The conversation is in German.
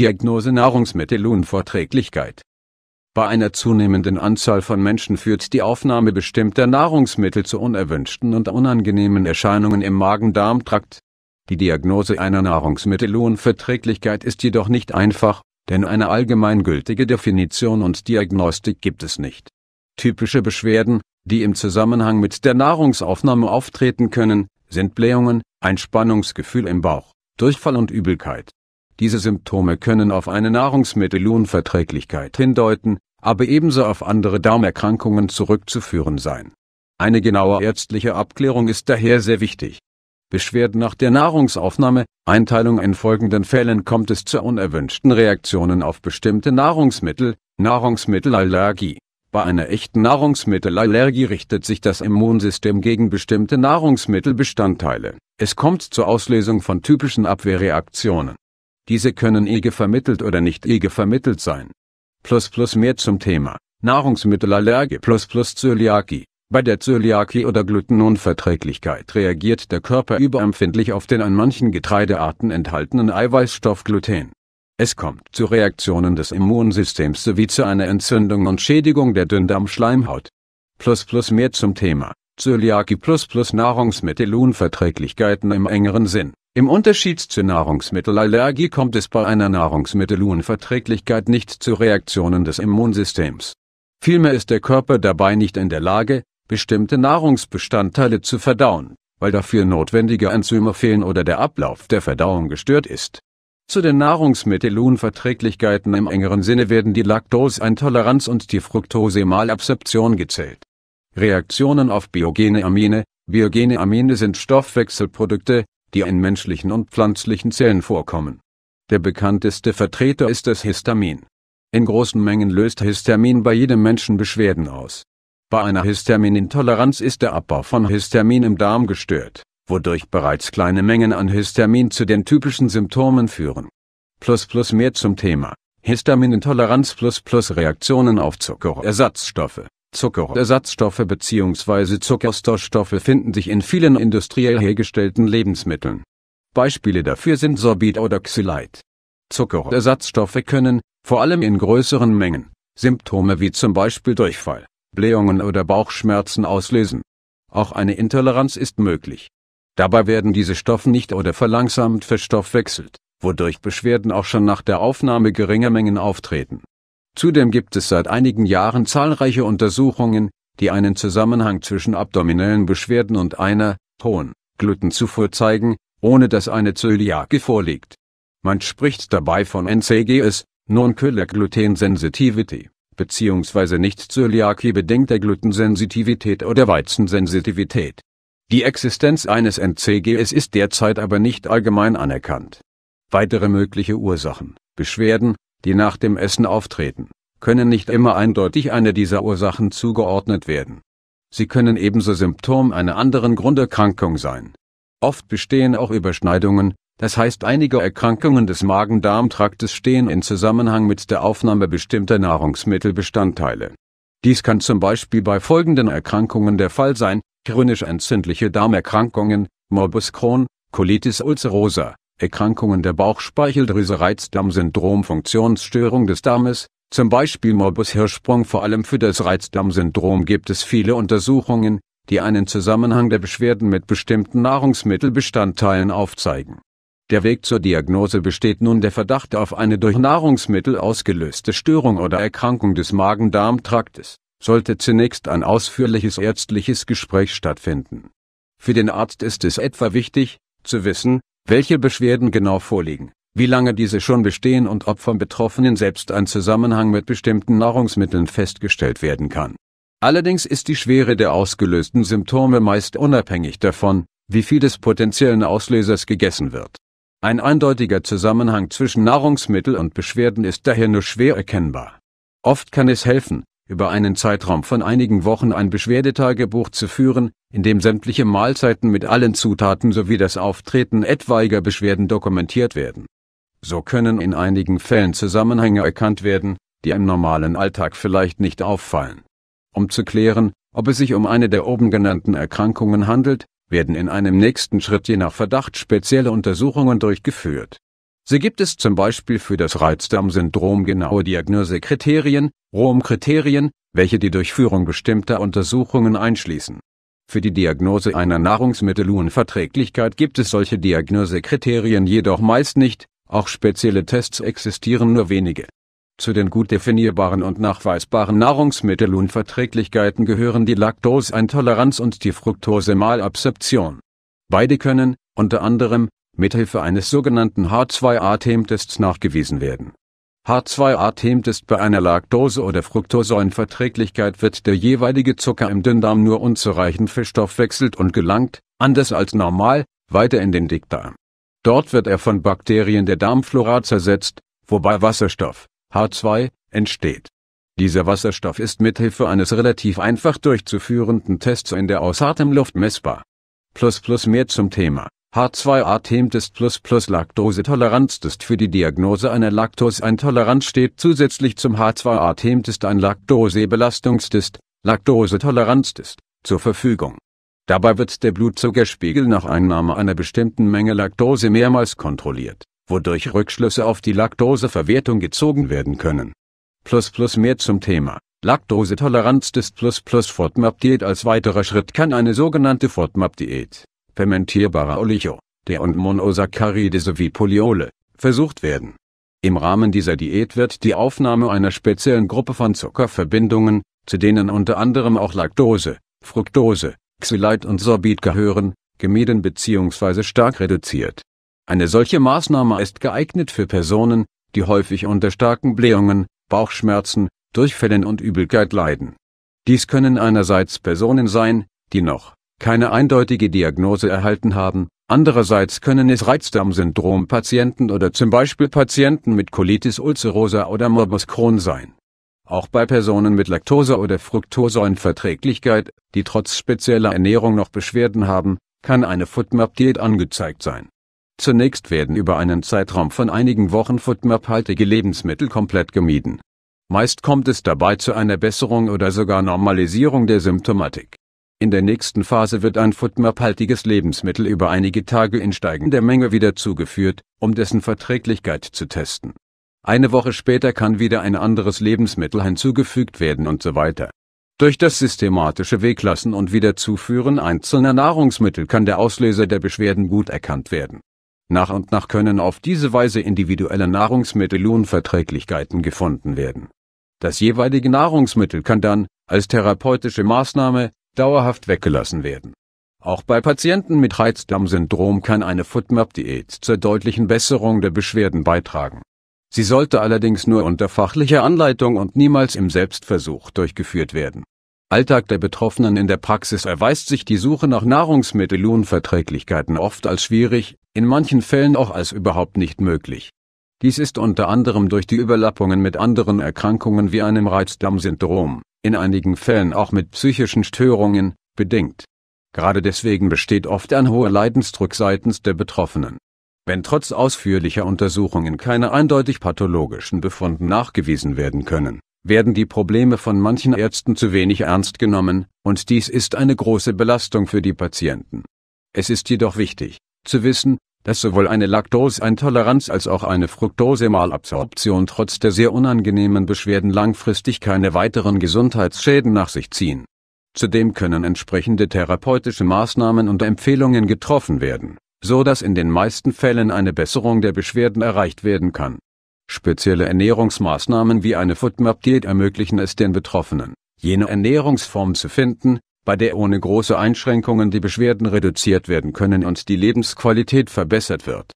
Diagnose Nahrungsmittelunverträglichkeit. Bei einer zunehmenden Anzahl von Menschen führt die Aufnahme bestimmter Nahrungsmittel zu unerwünschten und unangenehmen Erscheinungen im Magen-Darm-Trakt. Die Diagnose einer Nahrungsmittelunverträglichkeit ist jedoch nicht einfach, denn eine allgemeingültige Definition und Diagnostik gibt es nicht. Typische Beschwerden, die im Zusammenhang mit der Nahrungsaufnahme auftreten können, sind Blähungen, ein Spannungsgefühl im Bauch, Durchfall und Übelkeit. Diese Symptome können auf eine Nahrungsmittelunverträglichkeit hindeuten, aber ebenso auf andere Darmerkrankungen zurückzuführen sein. Eine genaue ärztliche Abklärung ist daher sehr wichtig. Beschwerden nach der Nahrungsaufnahme, Einteilung In folgenden Fällen kommt es zu unerwünschten Reaktionen auf bestimmte Nahrungsmittel, Nahrungsmittelallergie. Bei einer echten Nahrungsmittelallergie richtet sich das Immunsystem gegen bestimmte Nahrungsmittelbestandteile. Es kommt zur Auslösung von typischen Abwehrreaktionen. Diese können ege eh vermittelt oder nicht ege eh vermittelt sein. Plus plus mehr zum Thema Nahrungsmittelallergie plus plus Zöliakie. Bei der Zöliakie oder Glutenunverträglichkeit reagiert der Körper überempfindlich auf den an manchen Getreidearten enthaltenen Eiweißstoff Gluten. Es kommt zu Reaktionen des Immunsystems sowie zu einer Entzündung und Schädigung der Dünndarmschleimhaut. Plus plus mehr zum Thema Zöliaki plus plus Nahrungsmittelunverträglichkeiten im engeren Sinn. Im Unterschied zur Nahrungsmittelallergie kommt es bei einer Nahrungsmittelunverträglichkeit nicht zu Reaktionen des Immunsystems. Vielmehr ist der Körper dabei nicht in der Lage, bestimmte Nahrungsbestandteile zu verdauen, weil dafür notwendige Enzyme fehlen oder der Ablauf der Verdauung gestört ist. Zu den Nahrungsmittelunverträglichkeiten im engeren Sinne werden die Laktoseintoleranz und die Fructosemalabsorption gezählt. Reaktionen auf biogene Amine Biogene Amine sind Stoffwechselprodukte, die in menschlichen und pflanzlichen Zellen vorkommen. Der bekannteste Vertreter ist das Histamin. In großen Mengen löst Histamin bei jedem Menschen Beschwerden aus. Bei einer Histaminintoleranz ist der Abbau von Histamin im Darm gestört, wodurch bereits kleine Mengen an Histamin zu den typischen Symptomen führen. Plus plus mehr zum Thema Histaminintoleranz plus plus Reaktionen auf Zuckerersatzstoffe. Zuckerersatzstoffe bzw. Zuckerstoffstoffe finden sich in vielen industriell hergestellten Lebensmitteln. Beispiele dafür sind Sorbit oder Xylit. Zuckerersatzstoffe können, vor allem in größeren Mengen, Symptome wie zum Beispiel Durchfall, Blähungen oder Bauchschmerzen auslösen. Auch eine Intoleranz ist möglich. Dabei werden diese Stoffe nicht oder verlangsamt verstoffwechselt, wodurch Beschwerden auch schon nach der Aufnahme geringer Mengen auftreten Zudem gibt es seit einigen Jahren zahlreiche Untersuchungen, die einen Zusammenhang zwischen abdominellen Beschwerden und einer hohen Glutenzufuhr zeigen, ohne dass eine Zöliake vorliegt. Man spricht dabei von NCGS, Non-Killer Gluten Sensitivity, beziehungsweise nicht-Zöliakie bedingter Glutensensitivität oder Weizensensitivität. Die Existenz eines NCGS ist derzeit aber nicht allgemein anerkannt. Weitere mögliche Ursachen, Beschwerden die nach dem Essen auftreten, können nicht immer eindeutig einer dieser Ursachen zugeordnet werden. Sie können ebenso Symptom einer anderen Grunderkrankung sein. Oft bestehen auch Überschneidungen, das heißt einige Erkrankungen des Magen-Darm-Traktes stehen in Zusammenhang mit der Aufnahme bestimmter Nahrungsmittelbestandteile. Dies kann zum Beispiel bei folgenden Erkrankungen der Fall sein, chronisch entzündliche Darmerkrankungen, Morbus Crohn, Colitis ulcerosa, Erkrankungen der Bauchspeicheldrüse Reizdarmsyndrom Funktionsstörung des Darmes, zum Beispiel Morbus Hirschsprung vor allem für das Reizdarmsyndrom gibt es viele Untersuchungen, die einen Zusammenhang der Beschwerden mit bestimmten Nahrungsmittelbestandteilen aufzeigen. Der Weg zur Diagnose besteht nun der Verdacht auf eine durch Nahrungsmittel ausgelöste Störung oder Erkrankung des Magen-Darm-Traktes, sollte zunächst ein ausführliches ärztliches Gespräch stattfinden. Für den Arzt ist es etwa wichtig, zu wissen, welche Beschwerden genau vorliegen, wie lange diese schon bestehen und ob vom Betroffenen selbst ein Zusammenhang mit bestimmten Nahrungsmitteln festgestellt werden kann. Allerdings ist die Schwere der ausgelösten Symptome meist unabhängig davon, wie viel des potenziellen Auslösers gegessen wird. Ein eindeutiger Zusammenhang zwischen Nahrungsmittel und Beschwerden ist daher nur schwer erkennbar. Oft kann es helfen, über einen Zeitraum von einigen Wochen ein Beschwerdetagebuch zu führen, in dem sämtliche Mahlzeiten mit allen Zutaten sowie das Auftreten etwaiger Beschwerden dokumentiert werden. So können in einigen Fällen Zusammenhänge erkannt werden, die im normalen Alltag vielleicht nicht auffallen. Um zu klären, ob es sich um eine der oben genannten Erkrankungen handelt, werden in einem nächsten Schritt je nach Verdacht spezielle Untersuchungen durchgeführt so gibt es zum Beispiel für das Reizdarmsyndrom genaue Diagnosekriterien, Rom-Kriterien, welche die Durchführung bestimmter Untersuchungen einschließen. Für die Diagnose einer Nahrungsmittelunverträglichkeit gibt es solche Diagnosekriterien jedoch meist nicht, auch spezielle Tests existieren nur wenige. Zu den gut definierbaren und nachweisbaren Nahrungsmittelunverträglichkeiten gehören die Laktoseintoleranz und die Fructosemalabsorption. Beide können, unter anderem, mithilfe eines sogenannten H2A-Themetests nachgewiesen werden. H2A-Themetest bei einer Laktose- oder Fructosäurenverträglichkeit wird der jeweilige Zucker im Dünndarm nur unzureichend verstoffwechselt und gelangt, anders als normal, weiter in den Dickdarm. Dort wird er von Bakterien der Darmflora zersetzt, wobei Wasserstoff, H2, entsteht. Dieser Wasserstoff ist mithilfe eines relativ einfach durchzuführenden Tests in der aus Ausatemluft messbar. Plus plus mehr zum Thema. H2A-Themt ist plus plus Laktosetoleranz ist für die Diagnose einer Laktoseintoleranz steht zusätzlich zum H2A-Themt ist ein Laktosebelastungstest, Laktosetoleranztest, zur Verfügung. Dabei wird der Blutzuckerspiegel nach Einnahme einer bestimmten Menge Laktose mehrmals kontrolliert, wodurch Rückschlüsse auf die Laktoseverwertung gezogen werden können. Plus plus mehr zum Thema. Laktosetoleranz des Plus Plus FODMAP-Diät als weiterer Schritt kann eine sogenannte FODMAP-Diät fermentierbarer Oleichode und Monosaccharide sowie Poliole, versucht werden. Im Rahmen dieser Diät wird die Aufnahme einer speziellen Gruppe von Zuckerverbindungen, zu denen unter anderem auch Laktose, Fructose, Xylit und Sorbit gehören, gemieden bzw. stark reduziert. Eine solche Maßnahme ist geeignet für Personen, die häufig unter starken Blähungen, Bauchschmerzen, Durchfällen und Übelkeit leiden. Dies können einerseits Personen sein, die noch keine eindeutige Diagnose erhalten haben, andererseits können es Reizdarmsyndrom-Patienten oder zum Beispiel Patienten mit Colitis ulcerosa oder Morbus Crohn sein. Auch bei Personen mit Laktose- oder Fructoseunverträglichkeit, die trotz spezieller Ernährung noch Beschwerden haben, kann eine FODMAP-Diät angezeigt sein. Zunächst werden über einen Zeitraum von einigen Wochen FODMAP-haltige Lebensmittel komplett gemieden. Meist kommt es dabei zu einer Besserung oder sogar Normalisierung der Symptomatik. In der nächsten Phase wird ein foodmap-haltiges Lebensmittel über einige Tage in steigender Menge wieder zugeführt, um dessen Verträglichkeit zu testen. Eine Woche später kann wieder ein anderes Lebensmittel hinzugefügt werden und so weiter. Durch das systematische Weglassen und Wiederzuführen einzelner Nahrungsmittel kann der Auslöser der Beschwerden gut erkannt werden. Nach und nach können auf diese Weise individuelle Nahrungsmittelunverträglichkeiten gefunden werden. Das jeweilige Nahrungsmittel kann dann, als therapeutische Maßnahme, dauerhaft weggelassen werden. Auch bei Patienten mit Reizdarmsyndrom kann eine footmap diät zur deutlichen Besserung der Beschwerden beitragen. Sie sollte allerdings nur unter fachlicher Anleitung und niemals im Selbstversuch durchgeführt werden. Alltag der Betroffenen in der Praxis erweist sich die Suche nach Nahrungsmittelunverträglichkeiten oft als schwierig, in manchen Fällen auch als überhaupt nicht möglich. Dies ist unter anderem durch die Überlappungen mit anderen Erkrankungen wie einem Reizdarmsyndrom, in einigen Fällen auch mit psychischen Störungen, bedingt. Gerade deswegen besteht oft ein hoher Leidensdruck seitens der Betroffenen. Wenn trotz ausführlicher Untersuchungen keine eindeutig pathologischen Befunden nachgewiesen werden können, werden die Probleme von manchen Ärzten zu wenig ernst genommen, und dies ist eine große Belastung für die Patienten. Es ist jedoch wichtig, zu wissen, dass sowohl eine Laktoseintoleranz als auch eine Fructose-Malabsorption trotz der sehr unangenehmen Beschwerden langfristig keine weiteren Gesundheitsschäden nach sich ziehen. Zudem können entsprechende therapeutische Maßnahmen und Empfehlungen getroffen werden, so dass in den meisten Fällen eine Besserung der Beschwerden erreicht werden kann. Spezielle Ernährungsmaßnahmen wie eine Foodmap-Diät ermöglichen es den Betroffenen, jene Ernährungsform zu finden, bei der ohne große Einschränkungen die Beschwerden reduziert werden können und die Lebensqualität verbessert wird